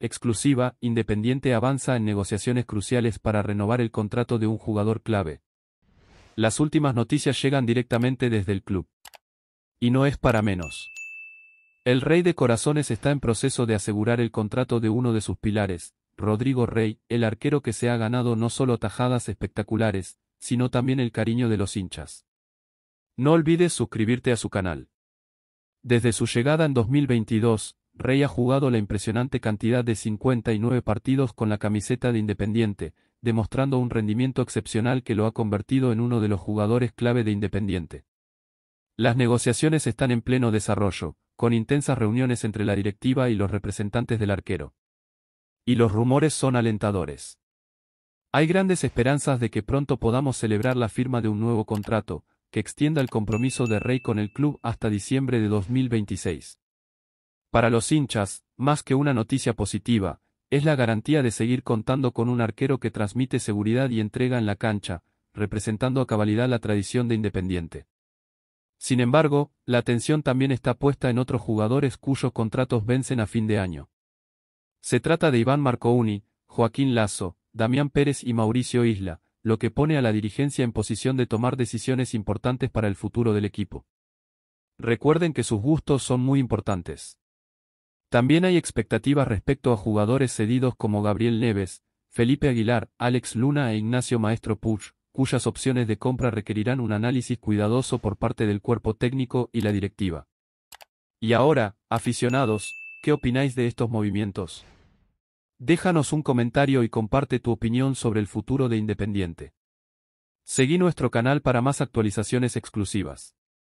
exclusiva, Independiente avanza en negociaciones cruciales para renovar el contrato de un jugador clave. Las últimas noticias llegan directamente desde el club. Y no es para menos. El Rey de Corazones está en proceso de asegurar el contrato de uno de sus pilares, Rodrigo Rey, el arquero que se ha ganado no solo tajadas espectaculares, sino también el cariño de los hinchas. No olvides suscribirte a su canal. Desde su llegada en 2022, Rey ha jugado la impresionante cantidad de 59 partidos con la camiseta de Independiente, demostrando un rendimiento excepcional que lo ha convertido en uno de los jugadores clave de Independiente. Las negociaciones están en pleno desarrollo, con intensas reuniones entre la directiva y los representantes del arquero. Y los rumores son alentadores. Hay grandes esperanzas de que pronto podamos celebrar la firma de un nuevo contrato, que extienda el compromiso de Rey con el club hasta diciembre de 2026. Para los hinchas, más que una noticia positiva, es la garantía de seguir contando con un arquero que transmite seguridad y entrega en la cancha, representando a cabalidad la tradición de Independiente. Sin embargo, la atención también está puesta en otros jugadores cuyos contratos vencen a fin de año. Se trata de Iván Marcouni, Joaquín Lazo, Damián Pérez y Mauricio Isla, lo que pone a la dirigencia en posición de tomar decisiones importantes para el futuro del equipo. Recuerden que sus gustos son muy importantes. También hay expectativas respecto a jugadores cedidos como Gabriel Neves, Felipe Aguilar, Alex Luna e Ignacio Maestro Puch, cuyas opciones de compra requerirán un análisis cuidadoso por parte del cuerpo técnico y la directiva. Y ahora, aficionados, ¿qué opináis de estos movimientos? Déjanos un comentario y comparte tu opinión sobre el futuro de Independiente. Seguí nuestro canal para más actualizaciones exclusivas.